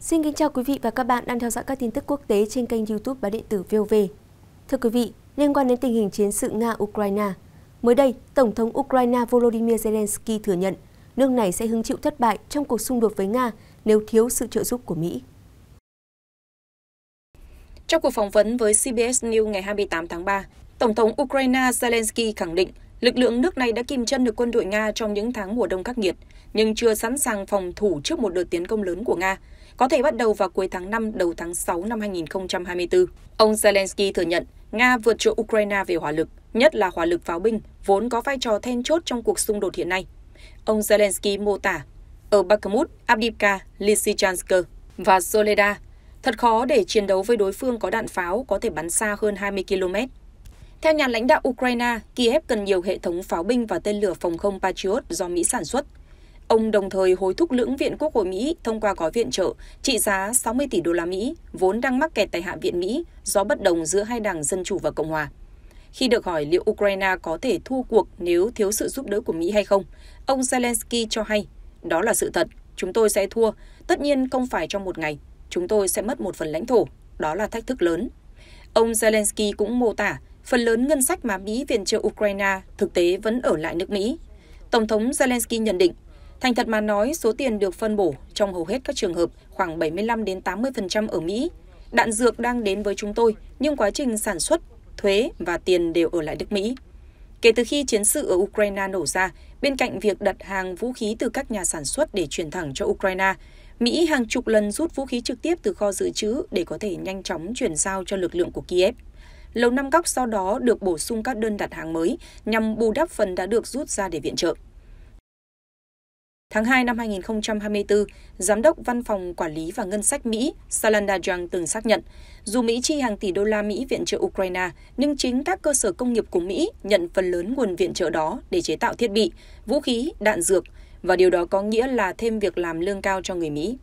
Xin kính chào quý vị và các bạn đang theo dõi các tin tức quốc tế trên kênh YouTube báo điện tử VOV. Thưa quý vị, liên quan đến tình hình chiến sự Nga-Ukraine, mới đây, Tổng thống Ukraine Volodymyr Zelensky thừa nhận nước này sẽ hứng chịu thất bại trong cuộc xung đột với Nga nếu thiếu sự trợ giúp của Mỹ. Trong cuộc phỏng vấn với CBS News ngày 28 tháng 3, Tổng thống Ukraine Zelensky khẳng định lực lượng nước này đã kìm chân được quân đội Nga trong những tháng mùa đông khắc nghiệt, nhưng chưa sẵn sàng phòng thủ trước một đợt tiến công lớn của Nga, có thể bắt đầu vào cuối tháng 5 đầu tháng 6 năm 2024. Ông Zelensky thừa nhận Nga vượt trội Ukraine về hỏa lực, nhất là hỏa lực pháo binh, vốn có vai trò then chốt trong cuộc xung đột hiện nay. Ông Zelensky mô tả, ở Bakhmut, Abdivka, Lysychansk và Soleda, thật khó để chiến đấu với đối phương có đạn pháo có thể bắn xa hơn 20 km. Theo nhà lãnh đạo Ukraine, Kiev cần nhiều hệ thống pháo binh và tên lửa phòng không Patriot do Mỹ sản xuất – ông đồng thời hối thúc lưỡng viện quốc hội Mỹ thông qua gói viện trợ trị giá 60 tỷ đô la Mỹ vốn đang mắc kẹt tại Hạ viện Mỹ do bất đồng giữa hai đảng Dân Chủ và Cộng Hòa. Khi được hỏi liệu Ukraine có thể thua cuộc nếu thiếu sự giúp đỡ của Mỹ hay không, ông Zelensky cho hay, đó là sự thật, chúng tôi sẽ thua, tất nhiên không phải trong một ngày, chúng tôi sẽ mất một phần lãnh thổ, đó là thách thức lớn. Ông Zelensky cũng mô tả, phần lớn ngân sách mà Mỹ viện trợ Ukraine thực tế vẫn ở lại nước Mỹ. Tổng thống Zelensky nhận định Thành thật mà nói, số tiền được phân bổ trong hầu hết các trường hợp khoảng 75 đến 80% ở Mỹ. Đạn dược đang đến với chúng tôi, nhưng quá trình sản xuất, thuế và tiền đều ở lại nước Mỹ. Kể từ khi chiến sự ở Ukraine nổ ra, bên cạnh việc đặt hàng vũ khí từ các nhà sản xuất để chuyển thẳng cho Ukraine, Mỹ hàng chục lần rút vũ khí trực tiếp từ kho dự trữ để có thể nhanh chóng chuyển giao cho lực lượng của Kiev. Lầu Năm Góc sau đó được bổ sung các đơn đặt hàng mới nhằm bù đắp phần đã được rút ra để viện trợ. Tháng 2 năm 2024, Giám đốc Văn phòng Quản lý và Ngân sách Mỹ Salanda Jung, từng xác nhận, dù Mỹ chi hàng tỷ đô la Mỹ viện trợ Ukraine, nhưng chính các cơ sở công nghiệp của Mỹ nhận phần lớn nguồn viện trợ đó để chế tạo thiết bị, vũ khí, đạn dược, và điều đó có nghĩa là thêm việc làm lương cao cho người Mỹ.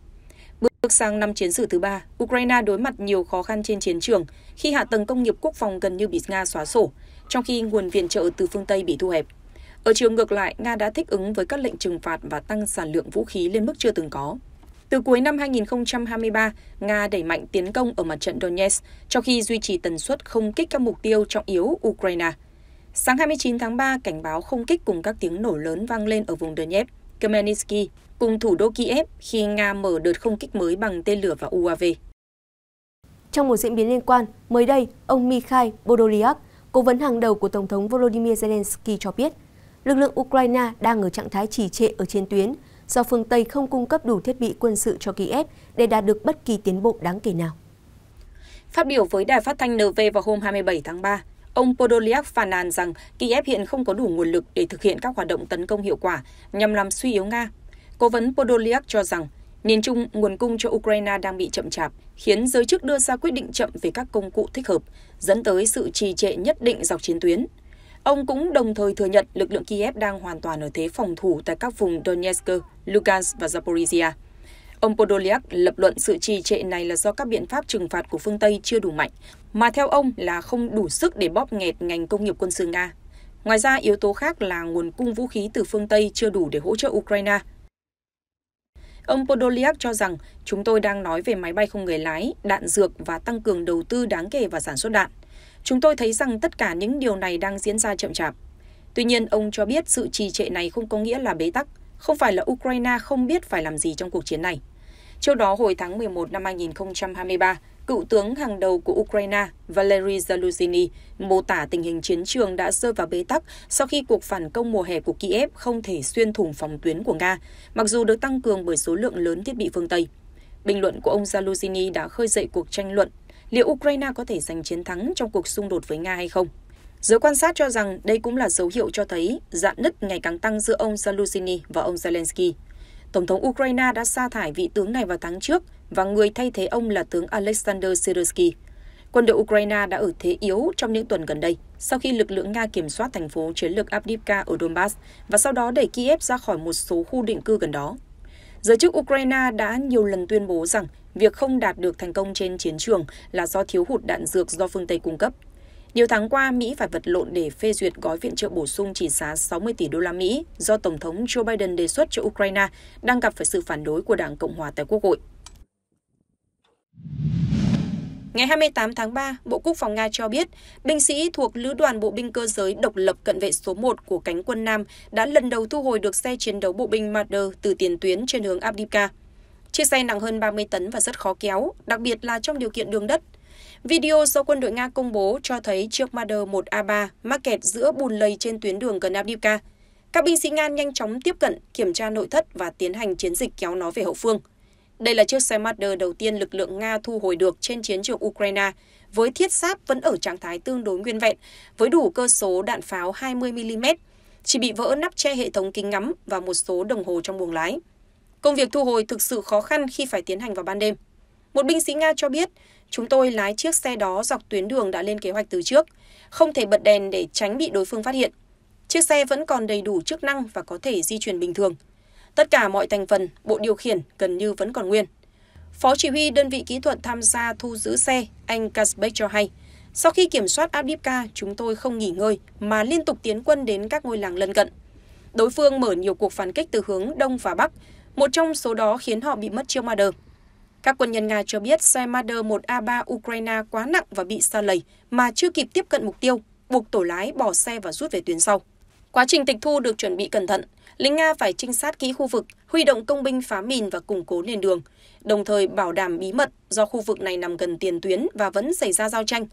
Bước sang năm chiến sự thứ ba, Ukraine đối mặt nhiều khó khăn trên chiến trường khi hạ tầng công nghiệp quốc phòng gần như bị Nga xóa sổ, trong khi nguồn viện trợ từ phương Tây bị thu hẹp. Ở chiều ngược lại, Nga đã thích ứng với các lệnh trừng phạt và tăng sản lượng vũ khí lên mức chưa từng có. Từ cuối năm 2023, Nga đẩy mạnh tiến công ở mặt trận Donetsk, trong khi duy trì tần suất không kích các mục tiêu trọng yếu Ukraine. Sáng 29 tháng 3, cảnh báo không kích cùng các tiếng nổ lớn vang lên ở vùng Donetsk, Khmelnytsky, cùng thủ đô Kiev khi Nga mở đợt không kích mới bằng tên lửa và UAV. Trong một diễn biến liên quan, mới đây, ông Mikhail Podolyak, cố vấn hàng đầu của Tổng thống Volodymyr Zelensky cho biết – lực lượng Ukraine đang ở trạng thái trì trệ ở trên tuyến do phương Tây không cung cấp đủ thiết bị quân sự cho Kiev để đạt được bất kỳ tiến bộ đáng kể nào. Phát biểu với đài phát thanh NV vào hôm 27 tháng 3, ông Podolyak phàn nàn rằng Kiev hiện không có đủ nguồn lực để thực hiện các hoạt động tấn công hiệu quả nhằm làm suy yếu Nga. Cố vấn Podolyak cho rằng Nhìn chung, nguồn cung cho Ukraine đang bị chậm chạp, khiến giới chức đưa ra quyết định chậm về các công cụ thích hợp, dẫn tới sự trì trệ nhất định dọc chiến tuyến. Ông cũng đồng thời thừa nhận lực lượng Kiev đang hoàn toàn ở thế phòng thủ tại các vùng Donetsk, Lugansk và Zaporizhia. Ông Podolyak lập luận sự trì trệ này là do các biện pháp trừng phạt của phương Tây chưa đủ mạnh, mà theo ông là không đủ sức để bóp nghẹt ngành công nghiệp quân sự Nga. Ngoài ra, yếu tố khác là nguồn cung vũ khí từ phương Tây chưa đủ để hỗ trợ Ukraine – Ông Podolyak cho rằng chúng tôi đang nói về máy bay không người lái, đạn dược và tăng cường đầu tư đáng kể vào sản xuất đạn. Chúng tôi thấy rằng tất cả những điều này đang diễn ra chậm chạp. Tuy nhiên, ông cho biết sự trì trệ này không có nghĩa là bế tắc, không phải là Ukraine không biết phải làm gì trong cuộc chiến này. Trước đó hồi tháng 11 năm 2023, cựu tướng hàng đầu của Ukraine Valery Zelensky mô tả tình hình chiến trường đã rơi vào bế tắc sau khi cuộc phản công mùa hè của Kiev không thể xuyên thủng phòng tuyến của Nga, mặc dù được tăng cường bởi số lượng lớn thiết bị phương Tây. Bình luận của ông Zelensky đã khơi dậy cuộc tranh luận liệu Ukraine có thể giành chiến thắng trong cuộc xung đột với Nga hay không. Giới quan sát cho rằng đây cũng là dấu hiệu cho thấy dạn nứt ngày càng tăng giữa ông Zelensky và ông Zelensky. Tổng thống Ukraine đã sa thải vị tướng này vào tháng trước và người thay thế ông là tướng Alexander Sirsky. Quân đội Ukraine đã ở thế yếu trong những tuần gần đây, sau khi lực lượng Nga kiểm soát thành phố chiến lược Avdiivka ở Donbass và sau đó đẩy Kiev ra khỏi một số khu định cư gần đó. Giới chức Ukraine đã nhiều lần tuyên bố rằng việc không đạt được thành công trên chiến trường là do thiếu hụt đạn dược do phương Tây cung cấp. Nhiều tháng qua, Mỹ phải vật lộn để phê duyệt gói viện trợ bổ sung trị giá 60 tỷ đô la Mỹ do Tổng thống Joe Biden đề xuất cho Ukraine đang gặp phải sự phản đối của Đảng Cộng hòa tại Quốc hội. Ngày 28 tháng 3, Bộ Quốc phòng Nga cho biết, binh sĩ thuộc Lữ đoàn Bộ binh cơ giới độc lập cận vệ số 1 của cánh quân Nam đã lần đầu thu hồi được xe chiến đấu bộ binh Marder từ tiền tuyến trên hướng Abdivka. Chiếc xe nặng hơn 30 tấn và rất khó kéo, đặc biệt là trong điều kiện đường đất – Video do quân đội Nga công bố cho thấy chiếc Marder 1A3 mắc kẹt giữa bùn lầy trên tuyến đường gần Avdiivka. Các binh sĩ Nga nhanh chóng tiếp cận, kiểm tra nội thất và tiến hành chiến dịch kéo nó về hậu phương. Đây là chiếc xe Marder đầu tiên lực lượng Nga thu hồi được trên chiến trường Ukraine, với thiết giáp vẫn ở trạng thái tương đối nguyên vẹn, với đủ cơ số đạn pháo 20mm, chỉ bị vỡ nắp che hệ thống kính ngắm và một số đồng hồ trong buồng lái. Công việc thu hồi thực sự khó khăn khi phải tiến hành vào ban đêm. Một binh sĩ Nga cho biết, chúng tôi lái chiếc xe đó dọc tuyến đường đã lên kế hoạch từ trước, không thể bật đèn để tránh bị đối phương phát hiện. Chiếc xe vẫn còn đầy đủ chức năng và có thể di chuyển bình thường. Tất cả mọi thành phần, bộ điều khiển gần như vẫn còn nguyên. Phó chỉ huy đơn vị kỹ thuật tham gia thu giữ xe, anh Kasbeck cho hay, sau khi kiểm soát Abdivka, chúng tôi không nghỉ ngơi mà liên tục tiến quân đến các ngôi làng lân cận. Đối phương mở nhiều cuộc phản kích từ hướng đông và bắc, một trong số đó khiến họ bị mất chiêu ma đờ. Các quân nhân Nga cho biết xe Marder 1A3 Ukraine quá nặng và bị xa lầy mà chưa kịp tiếp cận mục tiêu, buộc tổ lái bỏ xe và rút về tuyến sau. Quá trình tịch thu được chuẩn bị cẩn thận, lính Nga phải trinh sát kỹ khu vực, huy động công binh phá mìn và củng cố nền đường, đồng thời bảo đảm bí mật do khu vực này nằm gần tiền tuyến và vẫn xảy ra giao tranh.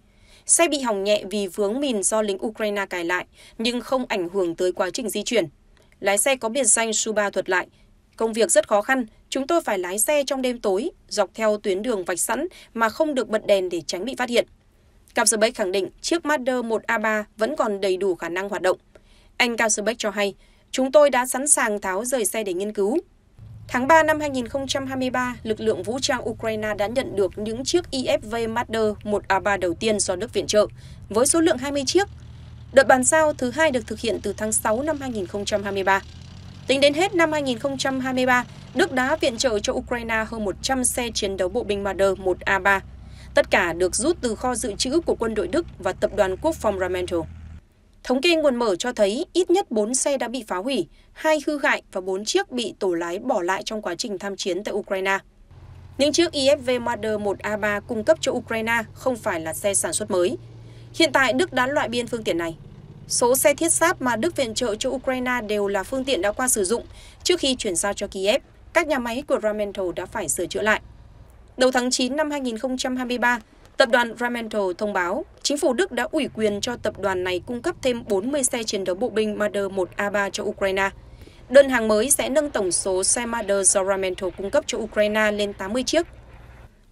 Xe bị hỏng nhẹ vì vướng mìn do lính Ukraine cài lại, nhưng không ảnh hưởng tới quá trình di chuyển. Lái xe có biệt danh Suba thuật lại, Công việc rất khó khăn, chúng tôi phải lái xe trong đêm tối, dọc theo tuyến đường vạch sẵn mà không được bật đèn để tránh bị phát hiện. cao Capsbeck khẳng định chiếc Mazda 1A3 vẫn còn đầy đủ khả năng hoạt động. Anh cao Capsbeck cho hay, chúng tôi đã sẵn sàng tháo rời xe để nghiên cứu. Tháng 3 năm 2023, lực lượng vũ trang Ukraine đã nhận được những chiếc IFV Marder 1A3 đầu tiên do Đức viện trợ, với số lượng 20 chiếc. Đợt bàn giao thứ hai được thực hiện từ tháng 6 năm 2023. Tính đến hết năm 2023, Đức đã viện trợ cho Ukraine hơn 100 xe chiến đấu bộ binh Marder 1A3. Tất cả được rút từ kho dự trữ của quân đội Đức và tập đoàn quốc phòng Ramental. Thống kê nguồn mở cho thấy ít nhất 4 xe đã bị phá hủy, 2 hư hại và 4 chiếc bị tổ lái bỏ lại trong quá trình tham chiến tại Ukraine. Những chiếc IFV Marder 1A3 cung cấp cho Ukraine không phải là xe sản xuất mới. Hiện tại Đức đã loại biên phương tiện này Số xe thiết giáp mà Đức viện trợ cho Ukraine đều là phương tiện đã qua sử dụng trước khi chuyển giao cho Kiev. Các nhà máy của Ramental đã phải sửa chữa lại. Đầu tháng 9 năm 2023, tập đoàn Ramental thông báo chính phủ Đức đã ủy quyền cho tập đoàn này cung cấp thêm 40 xe chiến đấu bộ binh Marder 1A3 cho Ukraine. Đơn hàng mới sẽ nâng tổng số xe Marder do Ramental cung cấp cho Ukraine lên 80 chiếc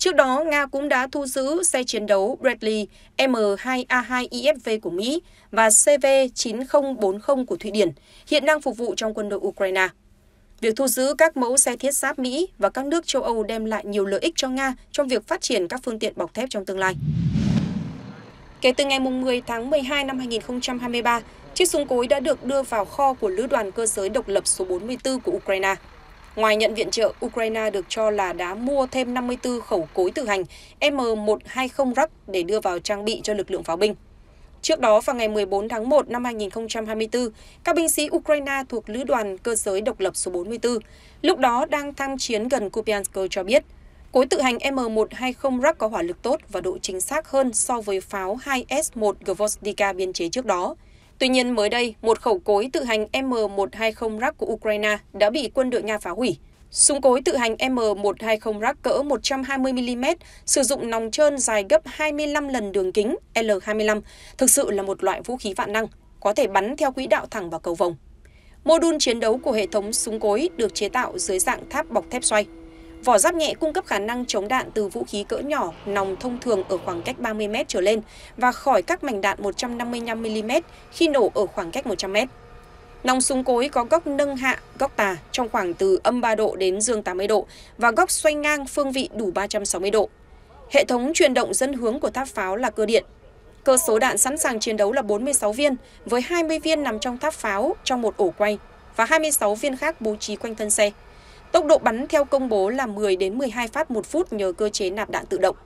Trước đó, Nga cũng đã thu giữ xe chiến đấu Bradley M2A2 IFV của Mỹ và CV9040 của Thụy Điển, hiện đang phục vụ trong quân đội Ukraine. Việc thu giữ các mẫu xe thiết giáp Mỹ và các nước châu Âu đem lại nhiều lợi ích cho Nga trong việc phát triển các phương tiện bọc thép trong tương lai. Kể từ ngày 10 tháng 12 năm 2023, chiếc súng cối đã được đưa vào kho của Lữ đoàn cơ giới độc lập số 44 của Ukraine. Ngoài nhận viện trợ, Ukraine được cho là đã mua thêm 54 khẩu cối tự hành M120 rắc để đưa vào trang bị cho lực lượng pháo binh. Trước đó vào ngày 14 tháng 1 năm 2024, các binh sĩ Ukraine thuộc Lữ đoàn Cơ giới Độc lập số 44, lúc đó đang tham chiến gần Kupiansk cho biết, cối tự hành M120 rắc có hỏa lực tốt và độ chính xác hơn so với pháo 2S1 Gvozdika biên chế trước đó. Tuy nhiên mới đây, một khẩu cối tự hành M120 Rak của Ukraine đã bị quân đội Nga phá hủy. Súng cối tự hành M120 Rak cỡ 120mm sử dụng nòng trơn dài gấp 25 lần đường kính L25 thực sự là một loại vũ khí vạn năng, có thể bắn theo quỹ đạo thẳng vào cầu vồng. Mô đun chiến đấu của hệ thống súng cối được chế tạo dưới dạng tháp bọc thép xoay. Vỏ giáp nhẹ cung cấp khả năng chống đạn từ vũ khí cỡ nhỏ, nòng thông thường ở khoảng cách 30 m trở lên và khỏi các mảnh đạn 155 mm khi nổ ở khoảng cách 100 m. Nòng súng cối có góc nâng hạ, góc tà trong khoảng từ âm 3 độ đến dương 80 độ và góc xoay ngang phương vị đủ 360 độ. Hệ thống truyền động dẫn hướng của tháp pháo là cơ điện. Cơ số đạn sẵn sàng chiến đấu là 46 viên, với 20 viên nằm trong tháp pháo trong một ổ quay và 26 viên khác bố trí quanh thân xe. Tốc độ bắn theo công bố là 10 đến 12 phát một phút nhờ cơ chế nạp đạn tự động.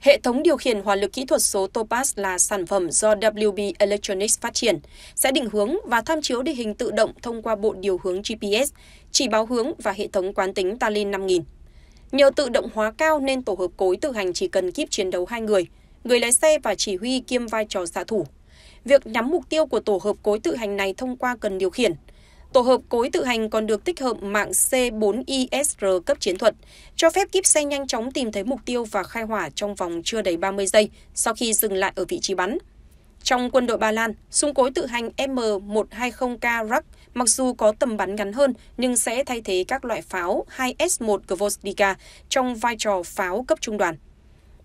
Hệ thống điều khiển hỏa lực kỹ thuật số Topaz là sản phẩm do WB Electronics phát triển, sẽ định hướng và tham chiếu địa hình tự động thông qua bộ điều hướng GPS, chỉ báo hướng và hệ thống quán tính Talin 5000. Nhờ tự động hóa cao nên tổ hợp cối tự hành chỉ cần kíp chiến đấu hai người, người lái xe và chỉ huy kiêm vai trò xạ thủ. Việc nhắm mục tiêu của tổ hợp cối tự hành này thông qua cần điều khiển – Tổ hợp cối tự hành còn được tích hợp mạng C4ISR cấp chiến thuật, cho phép kíp xe nhanh chóng tìm thấy mục tiêu và khai hỏa trong vòng chưa đầy 30 giây sau khi dừng lại ở vị trí bắn. Trong quân đội Ba Lan, súng cối tự hành M120K Rak mặc dù có tầm bắn ngắn hơn nhưng sẽ thay thế các loại pháo 2S1 Gvoznica trong vai trò pháo cấp trung đoàn.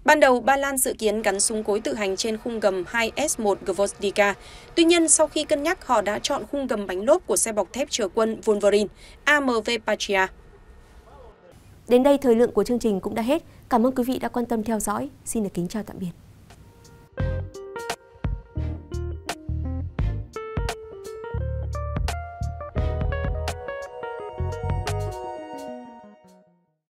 Ban đầu, Ba Lan dự kiến gắn súng cối tự hành trên khung gầm 2S1 Gvozdika. Tuy nhiên, sau khi cân nhắc, họ đã chọn khung gầm bánh lốp của xe bọc thép chở quân Wolverine AMV Patria. Đến đây thời lượng của chương trình cũng đã hết. Cảm ơn quý vị đã quan tâm theo dõi. Xin được kính chào tạm biệt.